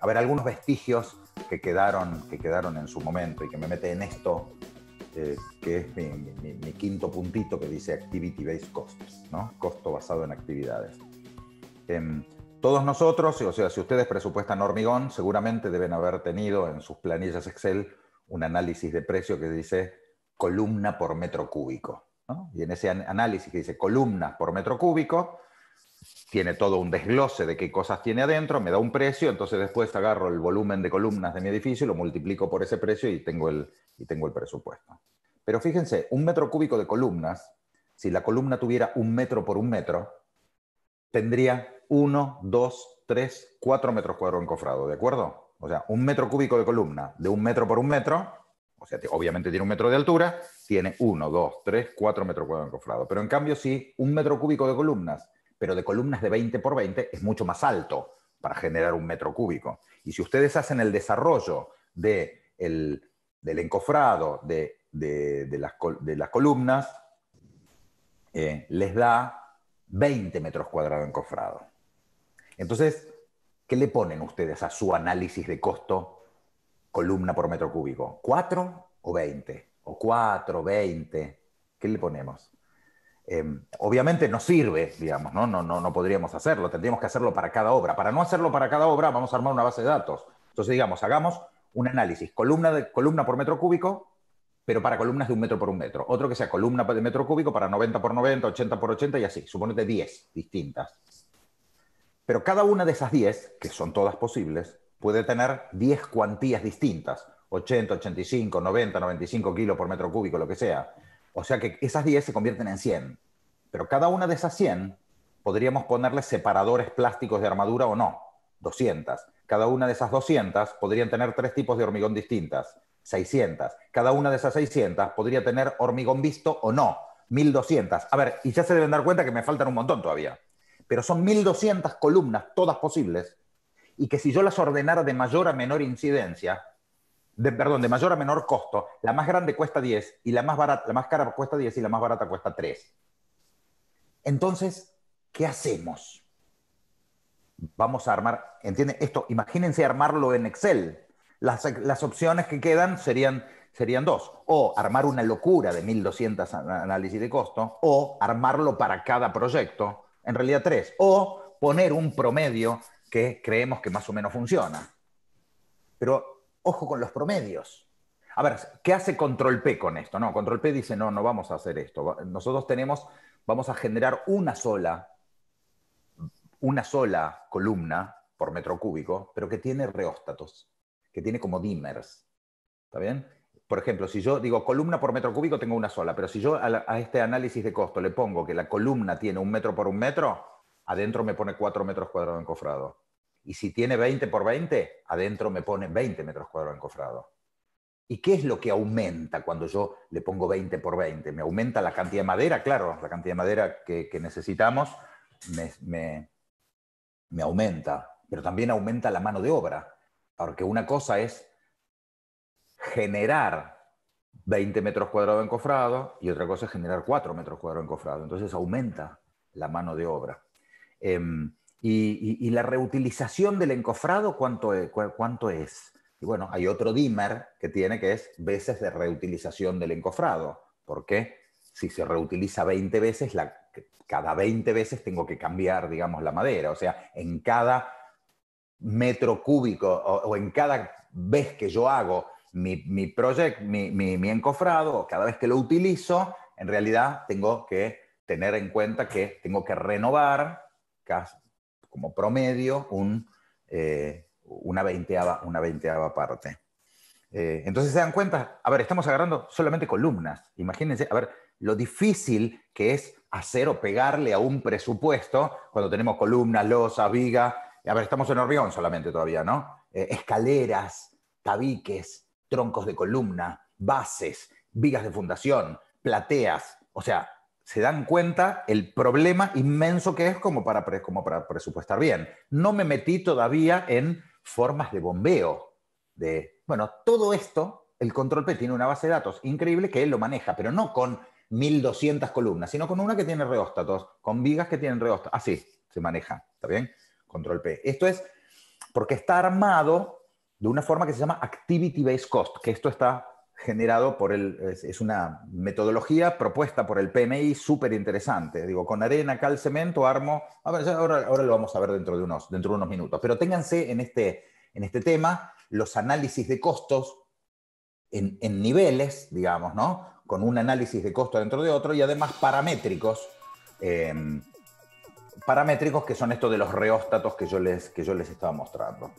a ver, algunos vestigios que quedaron, que quedaron en su momento y que me mete en esto, eh, que es mi, quinto puntito que dice activity-based costs, ¿no? Costo basado en actividades. Em, todos nosotros, o sea, si ustedes presupuestan hormigón, seguramente deben haber tenido en sus planillas Excel un análisis de precio que dice columna por metro cúbico. Y en ese análisis que dice columna por metro cúbico, tiene todo un desglose de qué cosas tiene adentro, me da un precio, entonces después agarro el volumen de columnas de mi edificio, lo multiplico por ese precio y tengo el, y tengo el presupuesto. Pero fíjense, un metro cúbico de columnas, si la columna tuviera un metro por un metro, tendría uno, dos, tres, cuatro metros cuadrados encofrado, ¿de acuerdo? O sea, un metro cúbico de columna de un metro por un metro, o sea, obviamente tiene un metro de altura, tiene uno, dos, tres, cuatro metros cuadrados encofrado. Pero en cambio, si un metro cúbico de columnas pero de columnas de 20 por 20 es mucho más alto para generar un metro cúbico. Y si ustedes hacen el desarrollo del encofrado de, las, columnas, eh, les da 20 metros cuadrados encofrado. Entonces, ¿qué le ponen ustedes a su análisis de costo columna por metro cúbico? ¿4 o 20? ¿O 4, 20? ¿Qué le ponemos? Em, obviamente no sirve, digamos, ¿no? No, ¿no? no podríamos hacerlo, tendríamos que hacerlo para cada obra. Para no hacerlo para cada obra, vamos a armar una base de datos. Entonces, digamos, hagamos un análisis columna, de, columna por metro cúbico, pero para columnas de un metro por un metro. Otro que sea columna de metro cúbico para 90 por 90, 80 por 80 y así. Suponete 10 distintas. Pero cada una de esas 10, que son todas posibles, puede tener 10 cuantías distintas. 80, 85, 90, 95 kilos por metro cúbico, lo que sea. O sea que esas 10 se convierten en 100. Pero cada una de esas 100 podríamos ponerle separadores plásticos de armadura o no. 200. Cada una de esas 200 podrían tener tres tipos de hormigón distintas. 600. Cada una de esas 600 podría tener hormigón visto o no. 1200. A ver, y ya se deben dar cuenta que me faltan un montón todavía. Pero son 1200 columnas, todas posibles, y que si yo las ordenara de mayor a menor incidencia, perdón, de mayor a menor costo, la más grande cuesta 10 y la más, barata, la más cara cuesta 10 y la más barata cuesta 3. Entonces, ¿qué hacemos? Vamos a armar, ¿entienden? Esto, imagínense armarlo en Excel. Las, opciones que quedan serían, serían dos. O armar una locura de 1200 análisis de costo, o armarlo para cada proyecto, en realidad tres. O poner un promedio que creemos que más o menos funciona. Pero ojo con los promedios. A ver, ¿qué hace Control P con esto? No, Control P dice, no, no vamos a hacer esto. Nosotros tenemos, vamos a generar una sola, una sola columna por metro cúbico, pero que tiene reóstatos, que tiene como dimers, ¿Está bien? Por ejemplo, si yo digo columna por metro cúbico, tengo una sola, pero si yo a, a este análisis de costo le pongo que la columna tiene un metro por un metro, adentro me pone cuatro metros cuadrados encofrado. Y si tiene 20 por 20, adentro me pone 20 metros cuadrados encofrados. ¿Y qué es lo que aumenta cuando yo le pongo 20 por 20? Me aumenta la cantidad de madera, claro, la cantidad de madera que, necesitamos me, aumenta, pero también aumenta la mano de obra. Porque una cosa es generar 20 metros cuadrados encofrado y otra cosa es generar 4 metros cuadrados encofrado. Entonces aumenta la mano de obra. Em, y, la reutilización del encofrado, ¿cuánto es? ¿cuánto es? Y bueno, hay otro dimmer que tiene que es veces de reutilización del encofrado. Porque Si se reutiliza 20 veces, cada 20 veces tengo que cambiar, digamos, la madera. O sea, en cada metro cúbico o, en cada vez que yo hago mi, mi, encofrado, cada vez que lo utilizo, en realidad tengo que tener en cuenta que tengo que renovar como promedio un, eh, una, veinteava, una veinteava parte. Eh, entonces se dan cuenta, a ver, estamos agarrando solamente columnas. Imagínense, a ver, lo difícil que es hacer o pegarle a un presupuesto cuando tenemos columnas, losas, vigas. A ver, estamos en orión solamente todavía, ¿no? Eh, escaleras, tabiques, troncos de columna, bases, vigas de fundación, plateas. O sea, se dan cuenta el problema inmenso que es como para, presupuestar bien. No me metí todavía en formas de bombeo, de, bueno, todo esto, el control P tiene una base de datos increíble que él lo maneja, pero no con 1200 columnas, sino con una que tiene reóstatos, con vigas que tienen reóstatos, así se maneja, ¿está bien? Control P. Esto es porque está armado de una forma que se llama Activity Based Cost, que esto está generado por el, es una metodología propuesta por el PMI súper interesante. Digo, con arena, cal, cemento, armo, ahora, ahora, lo vamos a ver dentro de, unos, dentro de unos minutos, pero ténganse en este, en este tema los análisis de costos en, niveles, digamos, ¿no? Con un análisis de costo dentro de otro y además paramétricos. Eh, paramétricos que son estos de los reóstatos que yo les, que yo les estaba mostrando.